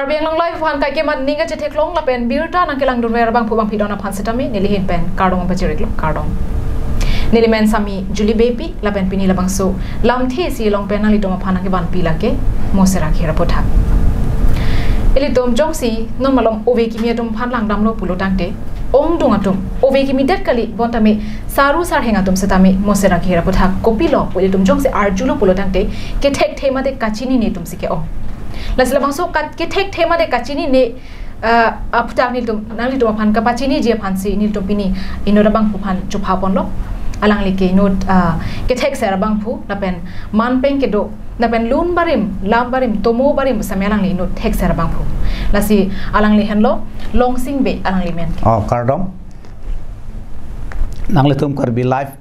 อร์เบียงลังลอยผ่านไกลเกมันนิ่งก็จะเทคลงละเป็นบิลตานังเกลังดูเวรบางผู้บางผีดอนอพันสิตามีนิลิเห็นเป็นการดองปัจจัยกลับการดองนิลิเมนซามีจุลีเบปีละเป็นปีนี้ละบางโซลำเทสีลองเป็นนั่งลิตอมผ่านนังเกบันปีละเกโมเสระเขียรพุทธะอิลิตอมจงสีนอมมาลองโอเวกิมีตอมผ่านหลังดำโลปุโลตังเตองดงอตุมโอเวกิมีเด็ดกะลิบอนตามีซารูซาร์เฮงอตุมสตามีโมเสระเขียรพุทธะกบิลอปุลิตอมจงสีอาร์จุลปุโลตังเตเกเทคเทมาเดกกาชินีนิตอมสิเกอ lasla so kat ke tek tema ma de kachini ne aputa nil tum nang tum phan ka pachini je pansi si ni tum pini ino rabang bang phu phan lo alang li ke no ke tek sa rabang pu na pen man pen ke do na pen lun barim lam barim tomo barim samyalang li no thek sa ra bang lasi alang le hen lo long sing be alang le men oh kardom nang le tum kar bi life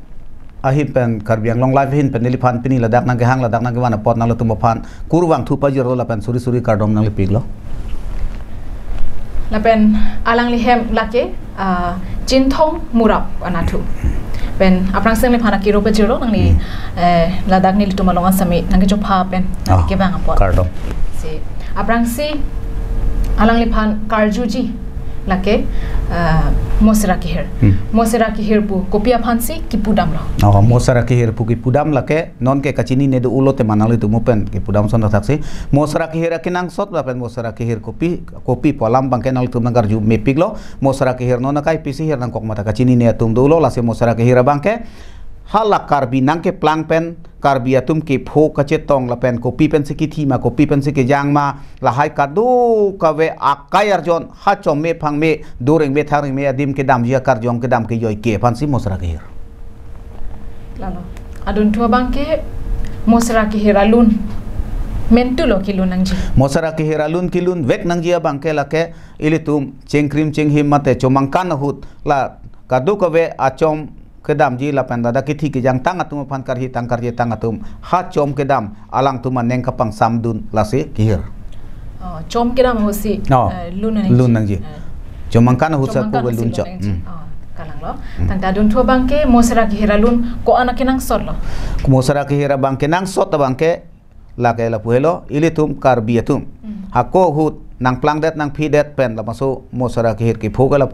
ahi pen karbiang long life hin pen nilipan pini ladak nang gehang ladak nang gewana pot nang latum pan kurwang thupa jiro la pen suri suri kardom nang lipig lo la pen alang lihem lake chin thong murap anathu pen aprang seng le phana ki rope jiro nang ni ladak ni lituma longa sami nang ge jo pha pen nang ge bang pot kardom si aprang si alang lipan karju ji lake mosra ki bu kopi ki kipudam pu kopia phansi ki pudam lo no mosra lake non ke kacini ne ulo ulote manali itu mupen kipudam pudam son thaksi mosra ki her sot lapen mosra kopi kopi polam bangke nol tu mengarju ju mepiglo mosra non kai pisihir nang kok mata kachini ne tum du ulo lase mosera kihir bangke हाला कारबी नंगे Planck pen कारबी आतुम के फो कचे तोंग लपेन copy pen से की थी मा पी पेन से के जांग मा लहाय का दो कवे आकाय अर्जोन हा चौमे फंग में दो में थारिंग में अधिम के दाम जिया कर जोम के दाम के यो के फांसी मोसरा गिर लालो अदुन तो बांग के मोसरा के हेरालुन मेंटुलो किलु नंगजी मोसरा के हेरालुन किलुन वेक नंगजिया बांग के लके इले तुम चेंग क्रीम चेंग हिम्मत है चोमंकान हुत ला कदू कवे आचोम kedam ji lapan dada kithi ki jang tanga tum pan karhi tang karje tanga tum ha chom kedam alang tuma neng kapang samdun lase kihir chom kedam hosi no. uh, lunang ji lunang kan husa ko lun cha mm. kalang lo mm. tang dadun thua bangke mosra ki lun ko ana kinang sot lo ko mosra ki hera bangke nang sot bangke la ke la puelo tum karbiatum mm. hako hut nang plang det nang phi det pen la maso mosra ki her ki phogala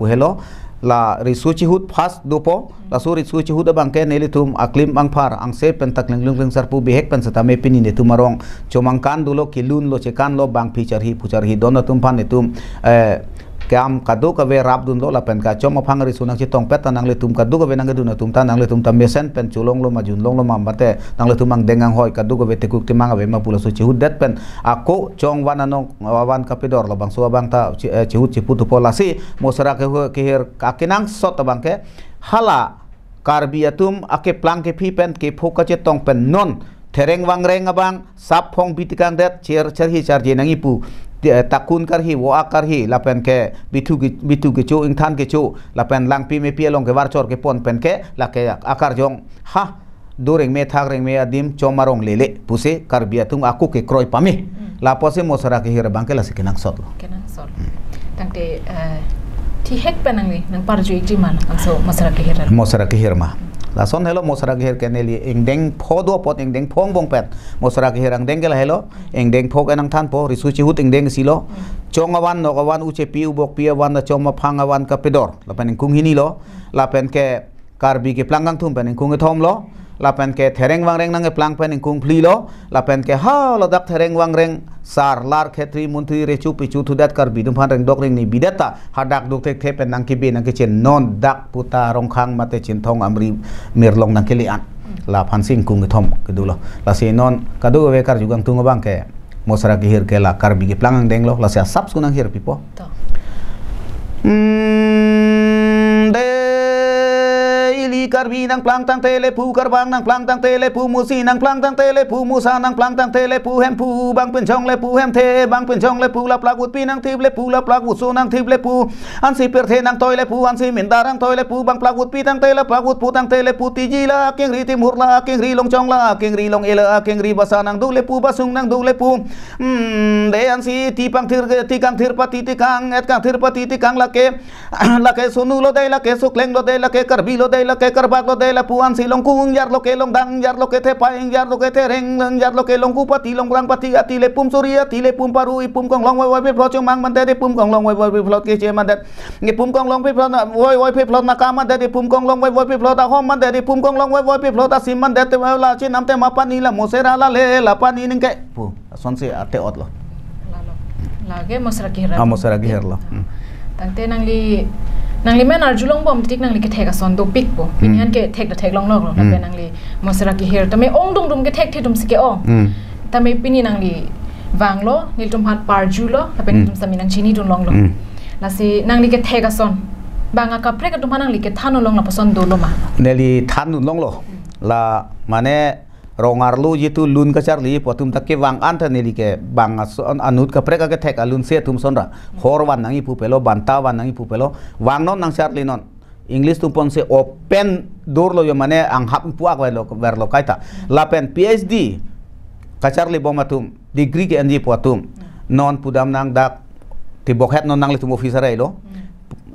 la risuci hut fast dopo la suri suci hut abang ke neli tum aklim bang par ang se pen tak leng sarpu bihek pen satame pini ne tumarong chomang kan dulo kilun lo chekan lo bang pichari pichari pucharhi dono tum pan ne tum eh, kam kadu ka ve rap dun do la pen ka chom phang sunak chi tong nang le tum kadu ka ve nang dun tum ta nang le tum ta mesen pen chulong lo ma jun long lo ma mate nang le tum mang dengang hoi kadu ka ve te kuk ti mang ave ma pula so chi hud det pen aku chong wan anong wawan ka lo bang so bang ta chi hud chi putu pola si mo sara ke ho ke her ka kinang sot bang ke hala karbiatum ake plang ke phi pen ke phoka che tong pen non tereng wang reng abang sap phong bitikang det cher cher hi char jenang ipu takun kar hi wo akarhi lapen ke bitu bitu ke chu ingthan ke chu lapen langpi me pi along ke war chor ke pon pen ke la ke akar jong ha doreng me thak reng me adim chomarong lele puse kar bia aku ke kroy pami la pose mosara ke hir bangke la se kenang sot kenang sot tangte ti hek penang ni nang parju ikji man so mosara ke hir mosara ke hir ma mm. la son hello mosra gher ken li eng deng pho do pot eng deng phong bong pet mosra gher ang deng gela hello eng deng pho kan ang than pho risu chi hut eng deng silo chong awan no awan u che pi u bok pi awan na chong ma phang awan ka pedor la pen kung hini lo la pen ke karbi ke plangang thum pen kung e thom lo lapen ke thereng wangreng nange plang pen ingkung plilo lapen ke ha ladak wang reng sar lar khetri muntri rechu pichu tudat kar bidum phan reng dok reng ni bidata hadak dok tek tepen nang ki be nang ki non dak puta kang mate chin thong amri mirlong nang ke lian la sing kung e thom kedulo la se non kadu we kar jugang tung bang ke mosra ki hir ke la kar bi ki deng lo la se sap sunang hir pipo po mm ีการบีนังพลังตั้งเทเลผู้การบางนังพลังตั้งเทเลผู้มูซีนังพลังตั้งเทเลผู้มูซานังพลังตั้งเทเลผู้แฮมผู้บางเป็นช่องเลผู้แฮมเทบางเป็นช่องเลผู้ลัปลากุดปีนังทิพเลผู้ลัปลากุดสูนังทิพเลผู้อันสีเปรเทนังตอยเลผู้อันสีมินดารังตอยเลผู้บางปลากุดปีตั้งเทเลปลากุดผู้ตั้งเทเลผู้ตีจีละเก่งรีทิมุรละเก่งรีลงช่องละเก่งรีลงเอละเก่งรีบาสานังดูเลผู้ภาสุงนังดูเลผู้อืมเดอันสีทีปังทิรทีกังทิรปฏิทิกังเอ็ดกังทิรปฏิทิกังละเกละเกสุนุโลเด้ละเกสุเคลงโลเด้ละเกกระบีโลเด้ละเก karbato de la puan si long kung yar lo que long dang yar lo que te paen yar lo que te reng lang yar lo que long kupa ti long rang pati ati le pum suria ti le pum paru i pum kong long wai wai pe flot mang man de de pum kong long wai wai pe flot ke che man de ni pum kong long pe flot wai wai pe flot na ka man de de pum kong long wai wai pe flot a hom man de de pum kong long wai wai pe flot a sim man de te la nam te ma pa la mo ra la le la pa ni ning ke pu son se ate ot lo la ge mo se ki ra mo ki lo tang te nang li นางลีแม่นาจุลงบอมติกนางลีก็เทกสอนดูปิกบ่วิญญานเกะเทกแต่เทกลองลอกรอแต่เป็นนางลีมอสระกิเฮียร์แต่ไม่องดุงดุมก็เทกที่ดุมสิเกอองแต่ไม่ปีนี้นางลีวางโลนี่ดุมฮัดปาร์จูโลแต่เป็นดุมสามีนางชินีดุนลองลองลาสินางลีก็เทกสอนบางอากาศเพลกดุมฮานนางลีก็ท่านลองลองปะสอนดูโลมาเนลีท่านดุลองลอละมาเนี่ย rongar lu jitu lun ka charli potum tak ke wang an thaneli ke bang an anut ka preka ke thek alun se thum sonra hor wan nangi pu pelo banta wan nangi pu pelo wang non nang charli non english tu pon se open door lo yo mane ang hap pu ak lo ver lo kaita la pen phd ka charli li bom atum degree ke anji potum non pudam nang dak ti bokhet non nang li tum officer ai lo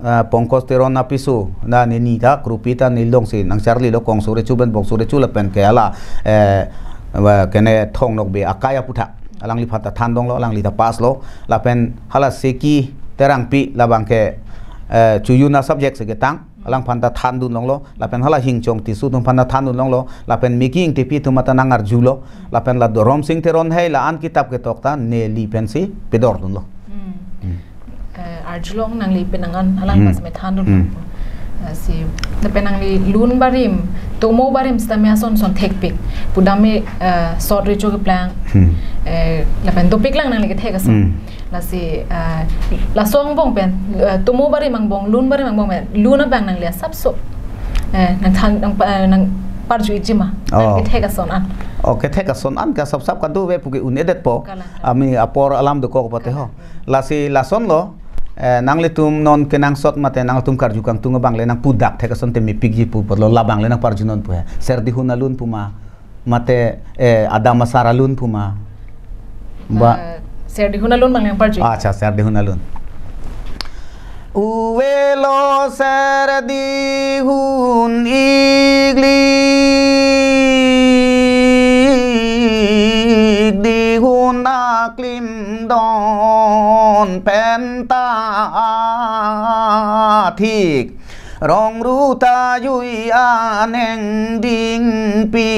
pongkos teron na pisu na ninita krupita nilong si nang charli lo kong sure chuben bong sure chula pen ke ala eh kene thong nok be akaya putha alang li phata than lo alang li ta pas lo la pen hala seki terang pi labang ke chuyuna subject se getang alang phanta than dun lo la pen hala hing chong ti su tum phanta than lo la pen making ti pi mata nangar julo la pen la dorom sing teron hei la an kitab ke tokta ne li pen si pedor dun lo อาร์จิลงนังลีเป็นนังอันอะไรมาสมัยทันุู่สิแต่เป็นนังลีลุนบาริมตัวโมบาริมสตัมเมียสันสันเทคปิกปุ่ดามีสอดริชกับแปลงแล้วเป็นตัวปิกลังนังลีก็เทกสันแล้วสิแล้วสองบงเป็นตัวโมบาริมังบงลุนบาริมังบงเป็นลุนอับแปลงนังลีสับสุนังทันนังนังปาร์จูอิจิมาเทกสันอันโอเคเทกสันอันก็สับสับกันดูเว็บพวกอุนเดตโปอเมอปอร์อัลลัมดูโคกปะเทห์ล่ะสิล่ะสันล่ะ Eh, nang le tum non ke nang sot mate nang tum kar jukang tunga bang le nang pudak teka son te mi pigi pu lo la bang le nang par junon pu ser di huna lun puma mate eh, ada masara lun puma ba eh, ser di huna lun bang le par jukang acha ser di huna lun lo ser di hun igli di hun aklim dong นแผ่นตาทิก รองรู้ตายุยอาแน่งดิ่งปี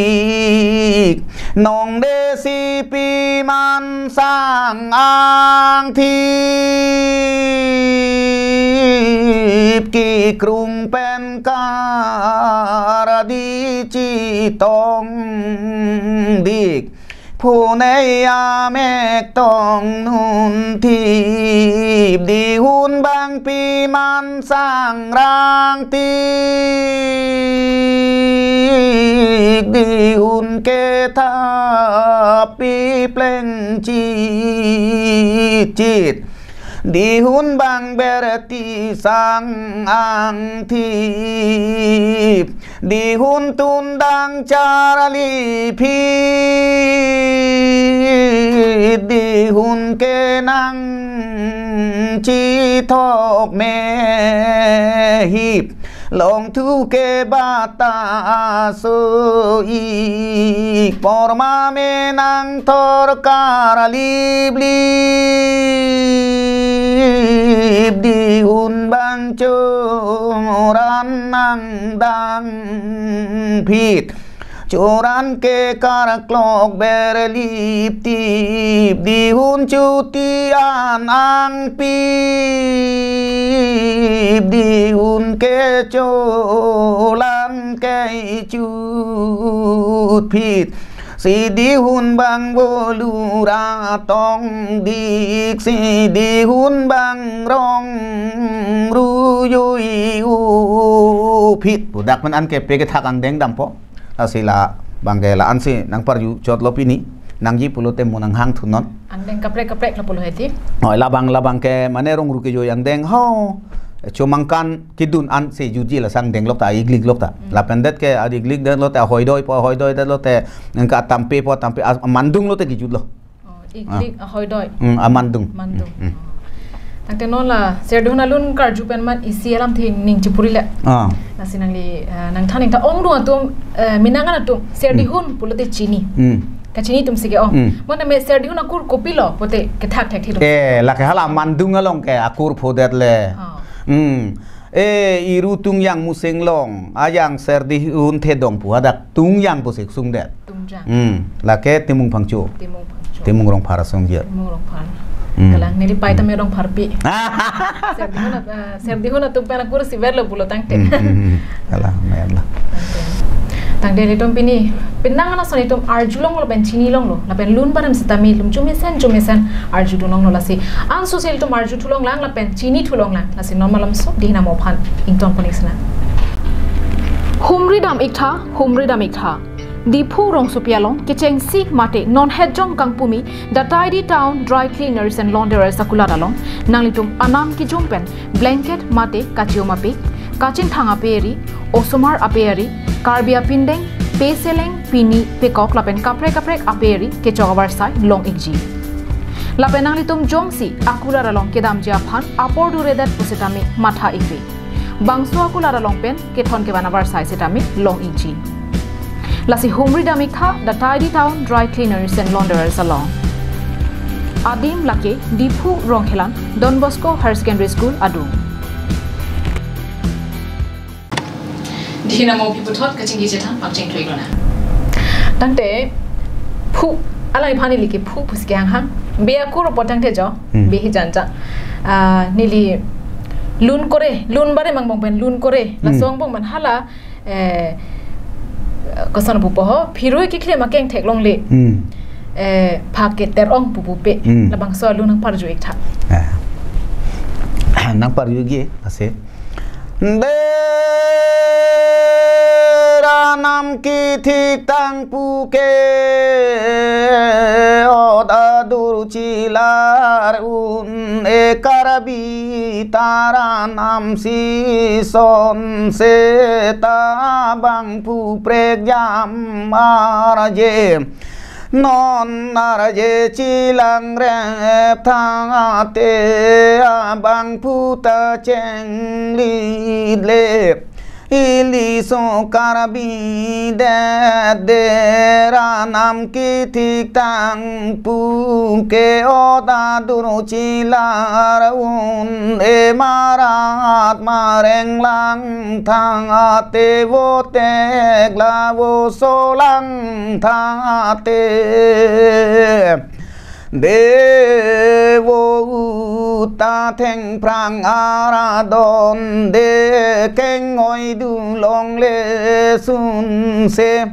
กน้องเดซีปีมันสร้างอ่างทีบกี่กรุงเป็นการดีจีตองผู้ในยาเมกต้องนุนทีบดีหุนบางปีมันสร้างร่างตีดีหุนเกทาปีเปล่งจีจิตดีหุนบางเบรตีสร้างอังทีดีหุนตุนดังจารลีพี hun kê năng chi thọc mê hiệp lòng thu kê ba ta sơ y por ma mê năng thor cara lib lib đi hun ban chơ ran năng đang phịt চোরানকে কারাক লোক বেড়ে লিপ্তি দিহুন চুতিয়ান আংপি দিহুনকে চোলানকে চুত ফিত সিদি হুন বাং বলুরা তং দিক সিদি হুন বাং রং রুয়ুই উ ফিত বুদাক মান আনকে পেগে থাকাং দেং দাম্প sila bangela anse nang parju chot lopini nang ji pulote munang hang thunon an deng kapre kapre la pulo heti oi la bang la bang ke mane rong ruke jo yang deng ho cho mangkan kidun an se juji la sang deng lokta iglik lokta mm. la pendet ke adi glik den lote hoy doi po hoy doi den lote nang ka tampe po tampe mandung lote ki judlo oh, iglik hoy doi mm, amandung mandung mm, oh. akenola serdona lun kar jupen man isi alam ting ning chipurila ah nasinang li eh, nang thaning ta ong ruwa tum eh, minanga na cini. serdi hmm. hun pulate hmm. chini tum sige oh hmm. Mana me serdihun hun akur lo, pote ketak tek thak thilo e eh, la ke long ke akur podet le um ah. e iru tung yang museng long ayang serdihun hun the dong pu adak tung yang pusik sung det tung jang la ke timung pangcu. timung phangchu timung rong phara timung rong phara Kalau ni lipai tu mereka parpi. Serdihuna, serdihuna tu pun aku rasa berlalu pulau tangte. Kalau main lah. Tangte ni tu pun ni, pinang mana soni tu arjulong lo bencini long lo, la pen lun barang si tamil lo, cuma sen cuma sen arjulu long lo la si. Angsu sel tu arju tu long lang la pen cini tu long lang la si normal lam so dihina mau pan ington punis na. Humri dam ikta, humri dam ikta. দীপু ৰংচুপিয়ালং কিচেং চি মাটে ননহেজং কাংপুমি the tidy town dry cleaners and launderers আকুলা দালং নাংলিটুম আনাম কিজুম পেন ব্লেংকেট মাটে কাচিঅ মাপি কাচিন থাং আপেয়াৰি অসমাৰ আপেয়াৰি কাৰ্বি আপিন্দেং পে চেলেং পিনি পেকক লাপেন কাপ্ৰে কাপ্ৰে আপেয়াৰি কেচগাবাৰ চাই লং ইগজি লাপে নাংলিটুম জং চি আকুলা দালং কেদামজি আফান আপৰ দূৰে দাঁত পুচিত আমি মাথা ইগ্ৰি বাংচু আকুলা দালং পেন কেথন কেবানাবাৰ চাইছে আমি লং ইগজি lasi humri dami kha the tidy town dry cleaners and launderers along adim lake dipu ronghelan don bosco higher secondary school adu dhinamo bi puthot kachingi jetha pachin kloi gona phu alai phani likhe phu phuske ha be akur potangte jo be hi janja nili lun kore lun bare mangbong pen lun kore la songbong man hala eh kasan bupo ho phirui ki khile ma keng thek long le eh pha ke ter ong bu bu pe la bang so lu nang par ju ek tha nang par ju gi ase de ra nam ki thi tang pu ke o ชิลารุนเอการบีตารานัมสีสนเซตาบังผู้เปรกยามมารเจนอนนารเยจิลังเรงแอบทางเตะบังผู้ตาเจงลีเล ইলিশো কারবি দেরা নাম কি ঠিক তাং পুকে ও দাদুর চিলার উন এ মারাত মারেং লাং থাঙাতে ও তেগলা ও সোলাং থাঙাতে Devo ta theng prang aradon de keng ngoi dung long le sun se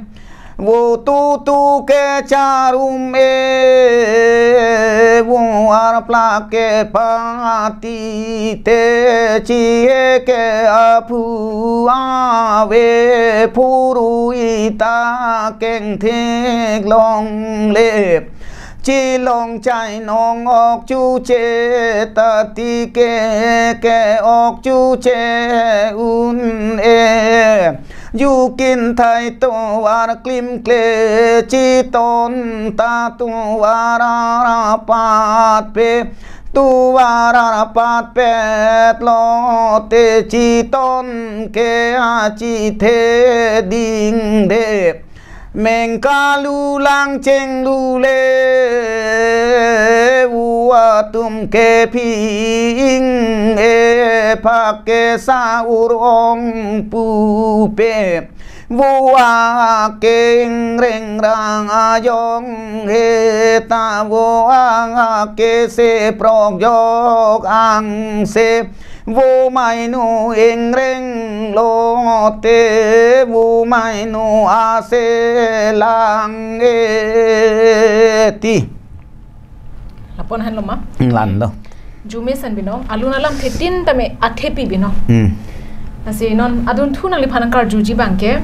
vô tu tu ke charum e vô ar pla ke pati te chi e ke apu ave puru ita keng thek long lep ជីលងចៃនងអកជូចេតទីកេកេអកជូចេអ៊ុនអេយូកិនថៃតូវ៉ារក្លឹមក្លេជីតនតាតូវ៉ារារាបាតពេទូវ៉ារារបាតពេតឡោទេជីតនកេអាជីទេឌីងទេแมงกาลูลังเจงลูเลวัวตุมเกพิงเอภักเกสาอุรองปูเปวัวเก่งเร่งรางอายองเฮตาวัวเกเสปรอกยอกอังเส Vô mai nu yên rinh lô tê Vô mai nu a sê lang e ti Lapon hàn lô ma? Lan lô Jume san bino, alu na lam thê tin tamé a thê pi bino Asi non adun thu nang li phanang kar juji bang ke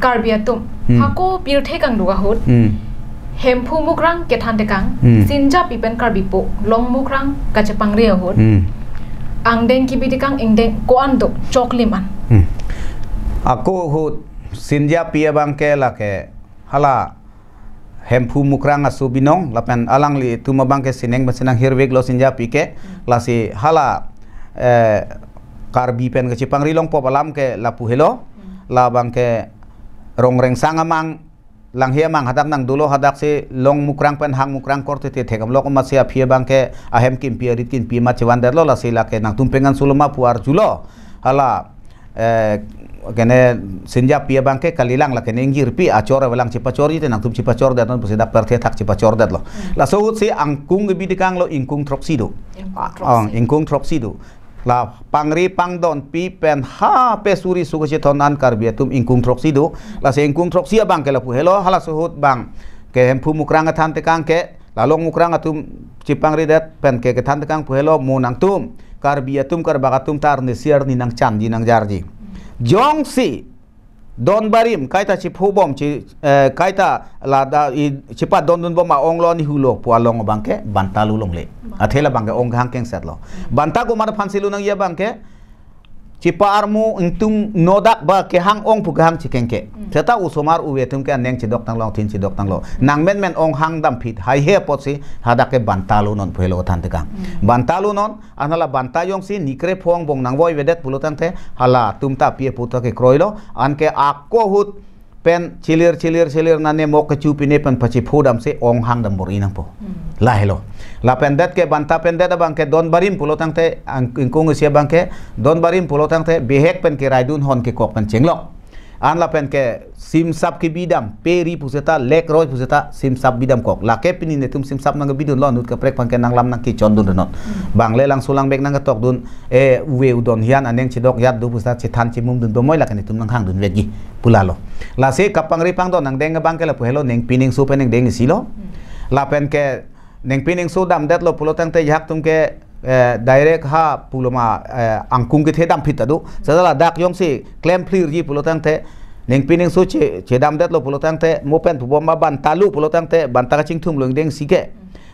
Kar bia tum Hako bir thê kang duga hút Hem phu mukrang kethante kang Sinja pipen kar bipo Long mukrang kachapang riya hút ang deng kibi dikang ing deng koan dok chokliman hmm. aku hu sinja pia bang ke la ke hala hemphu mukrang asu binong lapen alang li tu bang ke sineng sinang hirwek lo sinja pi ke hmm. lasi hala eh, karbi pen ke cipang rilong pop alam ke lapu helo hmm. la bang ke rongreng sangamang lang langhia mang hadak nang dulo hadak se long mukrang pen hang mukrang korte te thegam lok ma se afia bang ke ahem kim pi rit kin pi ma chewan der lo la se la ke nang tum pengan suloma puar julo hala eh, kene senja pia bang ke kalilang la ke ngir pi acor welang e cipa cor te nang tum chipa chor der non pusida per thak chipa chor der lo mm. la so se angkung bi dikang lo ingkung troksido ah ingkung troksido la pangri pangdon pi pen ha pe suri si tonan karbia tum ingkung troksi do la se ingkung troksi abang ke la pu helo hala suhut bang ke hem pu mukrang atan tekang ke lalu long mukrang atum cipang ridet pen ke ke tan te kang mu nang tum karbia tum tum tar nesir ni nang candi nang jarji jong si don barim kaita chi phobom chi eh, kaita la da i chi pa don don boma onglo ni hulo po along banke bantalu long le athela banke ong hangkeng setlo mm. banta go mar phansilu nang ye banke Ciparmu untung nodak ba ke hang ong pu hang chikengke theta mm. usomar uwe tum ke aneng chidok tanglo tin thin chidok tang lo nang men men ong hang dam phit hai he pot si hada ke bantalu non phelo than te kang mm. bantalu non anala banta bantayong si nikre phong bong nang woi vedet pulutan te hala tum ta pie puto ke kroilo an ke akko hut pen cilir cilir cilir nane mo ke ini pen pachi pudam se ong hang dam bor inang po hmm. la helo la pen ke banta pen det bang ke don barim pulo tang te ang kung bang ke don barim pulo tang te behek pen ke raidun hon ke kok pen cenglok la pen ke sim sap ki bidam peri puseta lek roj puseta sim sap bidam kok la ke pini netum sim sap nang e bidun lon nut ke prek pan ke nang lam nang ki chondun non bang le lang sulang bek nang ke tok dun e we udon hian aneng chidok yat du puseta chitan mum dun moi la ke netum nang hang dun wet pulalo la se kapang ri pang don nang deng e bang ke la puhelo neng pining su peneng deng e silo la pen ke neng pining su dam det lo pulo tang te jak tum ke Eh, direct ha puloma eh, angkung ke thedam phit adu sadala dak yong si claim clear ji pulotang te ning ning su che chedam dat lo pulotang the mopen thuboma ban talu pulotang te ban ching thum lung ding sike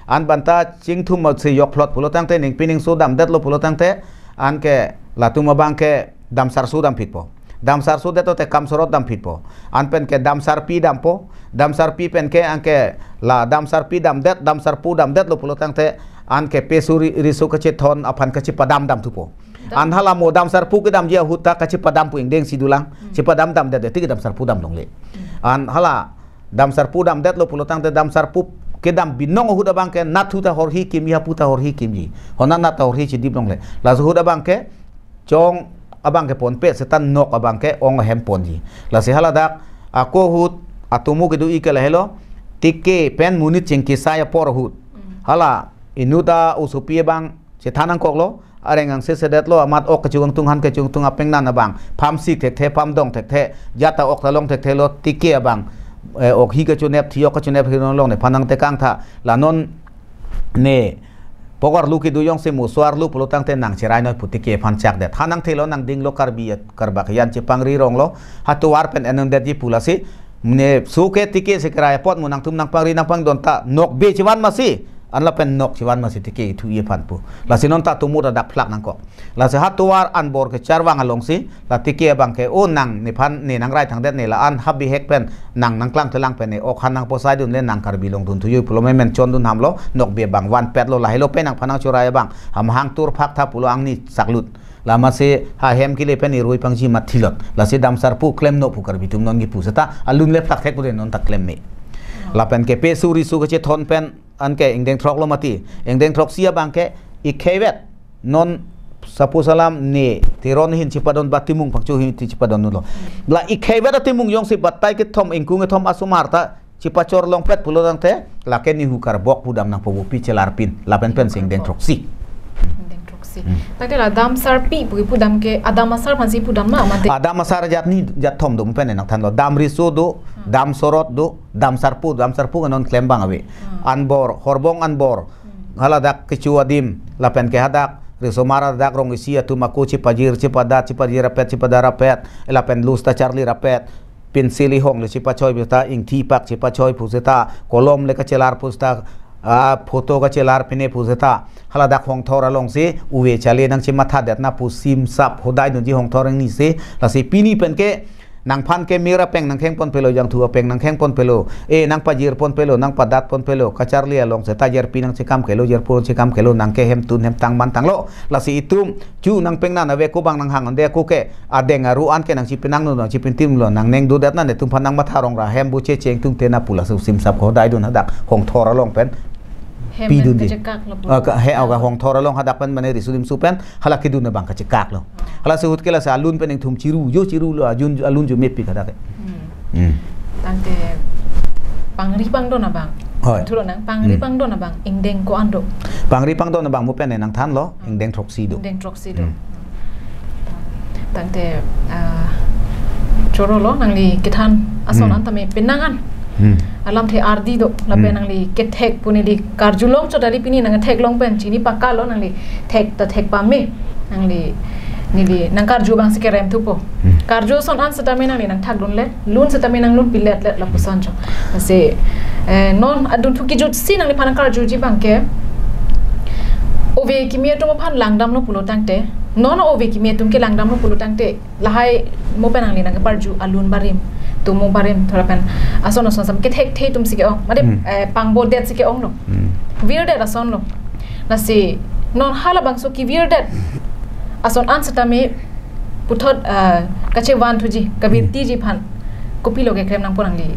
an ban ta ching thum ma se yok plot pulotang te ning ning su dam dat lo pulotang te an ke latuma bang ke dam sar su dam phit po dam sar su deto te kam sorot dam phit po an pen ke dam sar pi dam po dam sar pi pen ke an ke la dam sar pi dam det dam sar pu dam det lo pulotang te an ke pesuri risu kace thon apan kace padam dam tupo an hala modam sarpu ke dam jia huta kace padam puing deng sidulang hmm. ce padam dam dade tiga dam sarpu dam dongle hmm. an hala dam sarpu dam det lo pulotang de dam sarpu ke dam binong huda bangke nat huta hor hi kim ya puta hor hi kim ji hona nat hor hi dip dong dongle la huda bangke chong abang ke pon pe setan nok abang ke ong hem pon ji la hala dak aku hut atumu ke du ikale helo tike pen munit cengki saya por hut hmm. hala อินุตาอุสุพีบังเชธานังกอกโลอะไรงั้นเสด็จโลอามัดอกกระจุงตุงหันกระจุงตุงอเป็งนันบังพามซีเถกเทพามดงเถกเทยัตตาอกตะลงเถกเทโลติเกียบังออกฮีกระจุเนบที่อกกระจุเนบที่นนลงเนี่ยพันังเตกังท่าลานนนี่พกวรลูกิดูยงเสมูสวรลูพลุตังเตนังเชรายน้อยพุติเกียพันชักเด็ดท่านังเทโลนังดิงโลคาร์บีคาร์บักยันเชพังรีรองโลฮัตวาร์เป็นเอ็นเดจีพูลาสิเนี่ยสุเกติเกียสิกรายพอดมุนังทุมนังปังรีนังปังดนตานกบีชวันมาสิอันละเป็นนกชีวันมาสิทธิเกี่ยทุเยพันปูลาสินนตาตุมูระดับพลักนังก็ลาสิฮัตตัวอันบอร์กจารวังอลงสิลาติเกียบังเคโอนังนิพันนี่นังไรทางเด็ดนี่ละอันฮับบีเฮกเป็นนังนังกลางทลังเป็นนี่อกหันนังโพสไซดุนเล่นนังคาร์บิลงดุนทุยพลอมเมนชนดุนทำมโลนกเบียบังวันแปดโลลาเฮโลเป็นนังพนังชุรายบังหำหางตูร์พักทับพลอังนี่สักลุดลามาเซฮาเฮมกิเลเป็นนี่รวยพังจีมาทิลต์ลาสิดัมสารปูเคลมโนปูกระบิทุมนนกิปูสตาอลุนเล็บตักเทกุเดนนตักเคลมเมลาเป็นเกเปซูริสุกเจทอนเป็น anke engdeng trok lo mati engdeng trok sia bangke ikhewet non sapu salam ne tiron hin cipadon batimung pangcu hin ti chipadon nulo la ikhewet timung yong si batai ke thom engkung ke thom asumar ta cipacor long pet pulo dang te la ke ni hukar bok pudam nang pobu pi chelar pin la pen pen sing deng trok si si. Tadi lah dam sar pi pu dam ke adam masar masih pu dam mana? Adam masar jatni ni jat thom do mpen enak thando. Dam riso do, dam sorot do, dam sarpu dam sarpu kan non klembang abe. Anbor, horbong anbor. Hala dak kecu adim, lapen ke hadak. Riso mara dak rong isi atu maku cipajir cipada cipajir rapet cipada rapet. Lapen lusta charli rapet. Pin hong le cipa choi pusta ing cipa choi pusta kolom le kacelar pusta. Foto kacelar pene pusta ฮัลโหลดักหงทอร์ลงเสอุเวชเลนังชิมัทาเดตนาปูซิมซับหดายนุนจีหงทอร์งนี่เสลาเสิปีนี้เป็นเกนางพันเกมีระเพ่งนางแข่งปนเปโลยังถัวเพ่งนางแข่งปนเปโลเอนางปะจีรปนเปโลนางปะดัดปนเปโลกะจารเลียลงเสตาจีรปีนางเชคัมเลโลจีรปูเชคัมเลโลนางเคเฮมตุนเฮมตังบันตังโลลาสิอิตุมจูนางเพ่งนั้นเวกุบังนางหังอันเดียกุเกอเดงอารูอันเกนางชิปนนางนูนางชิปนติมลนางเน่งดูเดัดนั้นเดตุมพันนางมัทารองราเฮมบุเชเชงตุงเทนาปุลาสุสิมสับโคได้ดุนหัดักหงทอระลงเป็น pidun di ka he aw ka hong thora long hadapan mane risulim supen hala kidu na bang ka chekak lo oh. hala se hutkela kela sa alun pening thum chiru yo chiru lo ajun alun ju mepi kada ke hmm. Hmm. tante pangri pang do na bang thulo nang hmm. pangri pang do na bang ing ko ando Pangri pang do na bang mu pen e nang than lo ing troksi do deng troksi do tante ah, choro lo nang li kitan asonan tame pinangan alam the ardi do la pe nang li ke thek puni li karjulong chotari pini nang thek long pen chini pakka lo nang li thek ta thek pa me nang li nili nang karju bang sike rem thupo karju son an satame nang li nang thak dun le lun satame nang lun pilet le la pusan cho se non adun thuki jut si nang li phana karju ji bang ke ove kimia to phan langdam no pulo tangte non ove kimia tum ke langdam no pulo tangte lahai mo pe nang li nang parju alun barim tumu barim thora pen ason ason sam ke thei thei tum sike ong mare hmm. eh, pangbo det sike ong lo hmm. vir det ason lo na si non hala bang so ki vir det ason an sata me puthot eh, kache wan thuji kabir hmm. ti ji phan kopi lo ke krem nang porang li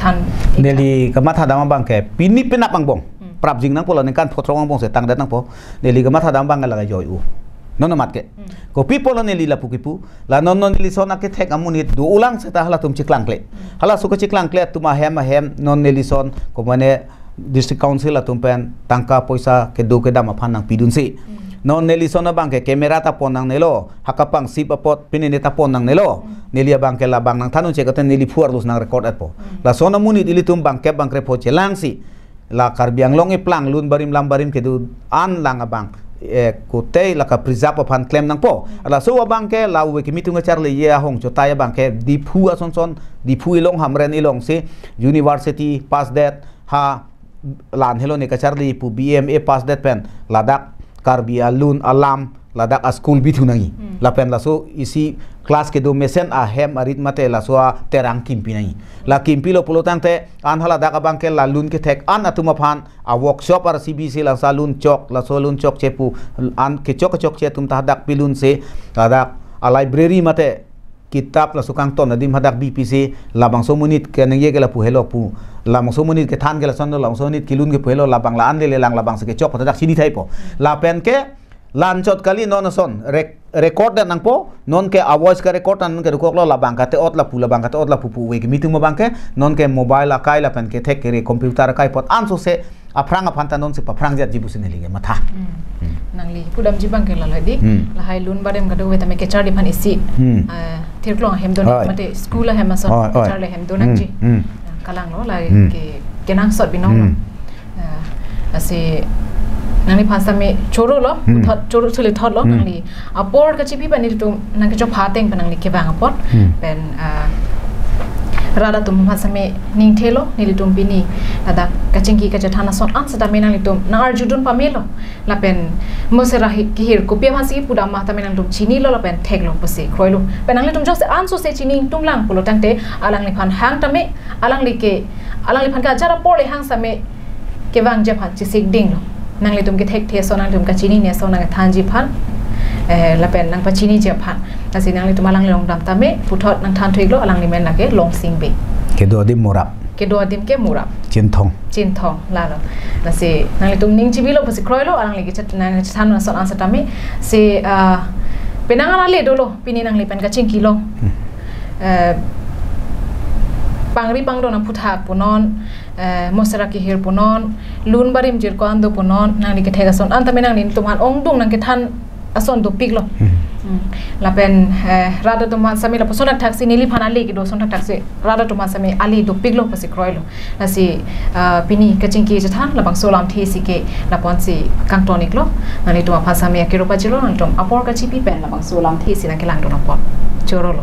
than neli ka matha dama bang ke pinip pina pang bong prap jing nang polon kan photrong bong se tang dat nang po neli ka matha dama bang la ga joy u nono matke hmm. ko people ne lila pukipu la nono neli sona ke thek amunit du ulang seta hmm. hala tum ciklangkle hala ciklangkle tu ma hem hem non nili son ko mane district council tum pen tangka poisa ke du ke dama phanang pidun si hmm. non neli sona bangke kamera ta ponang nelo hakapang sip apot pini ta ponang nelo neli bangke la bang nang thanu cekote neli fuar lus nang record po, la sona muni ili tum bangke bangkre po celang si la karbiang longi plang lun barim lam barim du an lang abang Eh, kute laka preserve pan claim nang po mm. ala so bangke la we ki mitung char le ya hong chota ya bangke diphu ason son diphu long hamre ni long se university pass that ha lan helo ne ka char le pu bma pass that pen ladak karbi alun alam Ladakh school भी थी नहीं लपेन लसो इसी क्लास के दो मेसन आ हेम अरित मते लसो आ तेरंग किम्पी नहीं ला किम्पी लो पुलो तंग ते आन हला दाग बांग के ला लून के थेक आन अतु मफान आ workshop R C B C लसा लून चौक लसो लून चौक चेपु आन के चौक चौक चे तुम ता दाग पी लून से लद्दाख आ लाइब्रेरी मते किताब लसो कांग तो नदीम हदाक बी पी सी ला बंगसो मुनित के नंग ये के लपु हेलो पु ला मसो मुनित के थान के लसन लो मसो मुनित किलून के पुहेलो ला बंगला आन ले लांग ला बंगसे के चौक पता दाग सीधी थाई पो ला पेन के lanchot kali non son record dan nangpo non ke awas ke record dan ke rukok lo la bangka te ot la pula bangka te ot la pupu wek mitung mo bangke non ke mobile akai la pen ke tek ke komputer akai pot anso se aprang apanta non se paprang jat jibu sini lige mata mm. mm. nangli pudam jibang ke lalai di mm. lahai lun barem kado we tame ke char di pan isi eh, thir klong hem don mate school la hem asan char le hem don ji kalang lo lai ke kenang sot binong eh, asih. นังนี่ภาษาเม่ชูรุล่ะชูรุชลิทอดล่ะนังนี่อ่ะรอดก็ชิบีปันนี่ตุมนังก็ชอบพาเต็งปันนังนี่เก็บางอปอดเป็นอาราดตุมภาษาเม่นิ่งเทโลนี่ลิตุมปีนี่ระดก็จจิงกีก็จะทานาสอนอันสุดท้ายนังลิตุมน่งอาร์จูดุนพามีล่ะแล้วเป็นมือสราะกิฮิรกุปียาษาสีปุดามาตามีนังตุมชินีล่ะแล้วเป็นเทกโลปุสีครอยโลเป็นนังลิตุมจ๊อกอันสุดเซจินีตุมลังปุโลตังเตอาลังนี่พันห่งตามีอาลังลิเกอาลังลิพันกัจจาราปอลห่งสามีเกวังเจพันจิสิกดิ่งโลนังเลยตุ้มกิเทคเทสโซนังตุ้มกัจจินีเนสโซนังทานจีพันเอ่อลราเป็นนังปัจจินีเจียพันนั่นสินังเลยตุ้มาลังลองดำตามเิผู้ทอดนังทานถุยโลอลังนิเมนนักเกลองซิงเบกเกดัวดิมมูรับเกดัวดิมเกมูรับจินทองจินทองลาลนั่นสินังเลยตุ้มนิ่งชีวิโลปู้สิครอยโลอลังเลยกิจนังจะทานนั่นสอนอันสตามิสิเออเป็นนังอะไรดโลปีนี้นังเลยเป็นกัจจินกิโลเออังรีบังโดนพุทธาปุนนอมอสระกิเฮรปุนนลุนบาริมจิรกอันโดปุนนนางลิกเทกสนอันตะไม่นางลินตุมานองดุงนางกิทันอสนดุปิกลลาเป็นราดตุมานสมีลาปสนักทักซีนิลิพานาลีกิโดสนักทักซีราดตุมานสมีอาลีดุปิกลปสิครอยลลาสีปีนี้กจิงกีจะทันลาบังโซลามทีสิกกลาปอนสีกังตอนิกลนางลิตุมาพันสมีอะคกโรปาจิโลนางตุมอปอร์กจิปีเป็นลาบังโซลามทีสินักเลงตุนอปอนเจอรล